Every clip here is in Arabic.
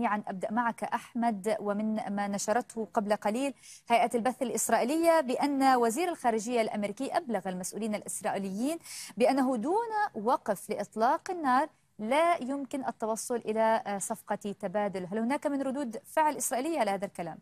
جميعا ابدا معك احمد ومن ما نشرته قبل قليل هيئه البث الاسرائيليه بان وزير الخارجيه الامريكي ابلغ المسؤولين الاسرائيليين بانه دون وقف لاطلاق النار لا يمكن التوصل الى صفقه تبادل، هل هناك من ردود فعل اسرائيليه على هذا الكلام؟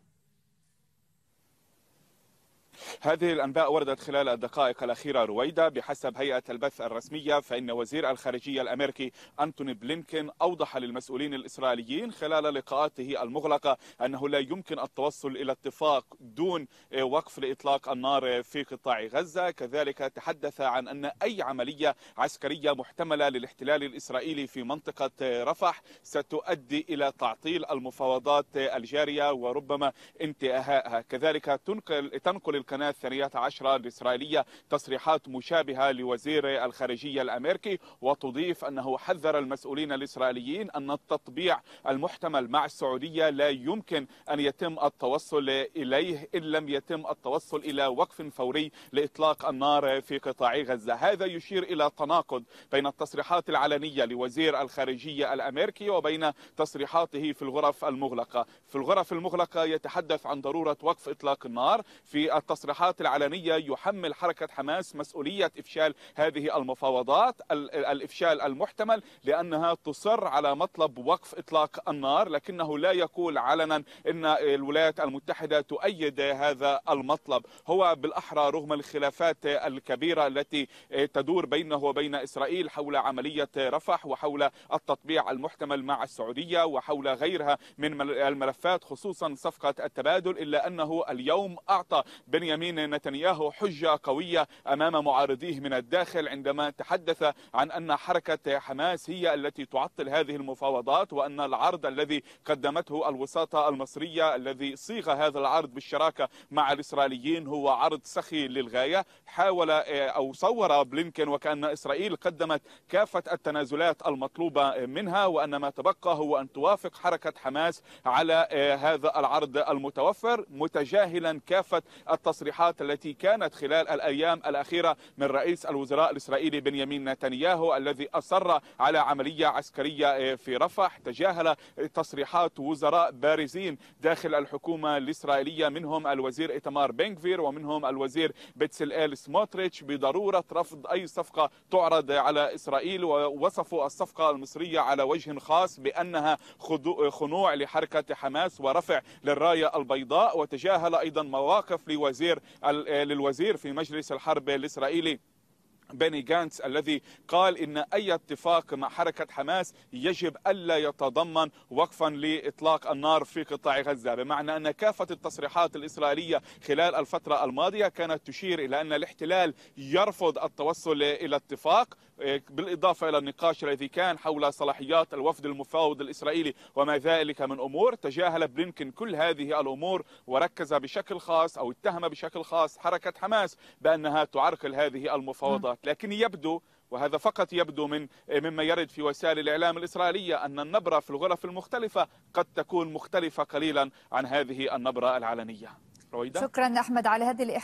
هذه الأنباء وردت خلال الدقائق الأخيرة رويدة بحسب هيئة البث الرسمية فإن وزير الخارجية الأمريكي أنتوني بلينكين أوضح للمسؤولين الإسرائيليين خلال لقاءاته المغلقة أنه لا يمكن التوصل إلى اتفاق دون آه، وقف لإطلاق النار في قطاع غزة كذلك تحدث عن أن أي عملية عسكرية محتملة للاحتلال الإسرائيلي في منطقة آه، رفح ستؤدي إلى تعطيل المفاوضات آه، الجارية وربما انتهائها كذلك تنقل, تنقل القناة الثانية عشرة الإسرائيلية تصريحات مشابهة لوزير الخارجية الأمريكي وتضيف أنه حذر المسؤولين الإسرائيليين أن التطبيع المحتمل مع السعودية لا يمكن أن يتم التوصل إليه إن لم يتم التوصل إلى وقف فوري لإطلاق النار في قطاع غزة هذا يشير إلى تناقض بين التصريحات العلنية لوزير الخارجية الأمريكي وبين تصريحاته في الغرف المغلقة في الغرف المغلقة يتحدث عن ضرورة وقف إطلاق النار في التصريحات التصريحات العلنية يحمل حركة حماس مسؤولية إفشال هذه المفاوضات الإفشال المحتمل لأنها تصر على مطلب وقف إطلاق النار لكنه لا يقول علنا أن الولايات المتحدة تؤيد هذا المطلب هو بالأحرى رغم الخلافات الكبيرة التي تدور بينه وبين إسرائيل حول عملية رفح وحول التطبيع المحتمل مع السعودية وحول غيرها من الملفات خصوصا صفقة التبادل إلا أنه اليوم أعطى بنيامين بنيامين نتنياهو حجة قوية أمام معارضيه من الداخل عندما تحدث عن أن حركة حماس هي التي تعطل هذه المفاوضات وأن العرض الذي قدمته الوساطة المصرية الذي صيغ هذا العرض بالشراكة مع الإسرائيليين هو عرض سخي للغاية حاول آه، أو صور بلينكن وكأن إسرائيل قدمت كافة التنازلات المطلوبة منها وأن ما تبقى هو أن توافق حركة حماس على آه، هذا العرض المتوفر متجاهلا كافة التصريحات التصريحات التي كانت خلال الأيام الأخيرة من رئيس الوزراء الإسرائيلي بنيامين نتنياهو الذي أصر على عملية عسكرية في رفح تجاهل تصريحات وزراء بارزين داخل الحكومة الإسرائيلية منهم الوزير إيتمار بنكفير ومنهم الوزير إل سموتريتش بضرورة رفض أي صفقة تعرض على إسرائيل ووصفوا الصفقة المصرية على وجه خاص بأنها خنوع لحركة حماس ورفع للراية البيضاء وتجاهل أيضا مواقف لوزير آه، للوزير في مجلس الحرب الإسرائيلي بني جانتس الذي قال ان اي اتفاق مع حركه حماس يجب الا يتضمن وقفا لاطلاق النار في قطاع غزه، بمعنى ان كافه التصريحات الاسرائيليه خلال الفتره الماضيه كانت تشير الى ان الاحتلال يرفض التوصل الى اتفاق إيه، بالإضافة إلى النقاش الذي كان حول صلاحيات الوفد المفاوض الإسرائيلي وما ذلك من أمور تجاهل بلينكن كل هذه الأمور وركز بشكل خاص أو اتهم بشكل خاص حركة حماس بأنها تعرقل هذه المفاوضات نعم. لكن يبدو وهذا فقط يبدو من إيه، مما يرد في وسائل الإعلام الإسرائيلية أن النبرة في الغرف المختلفة قد تكون مختلفة قليلا عن هذه النبرة العلنية رويدة. شكرا أحمد على هذه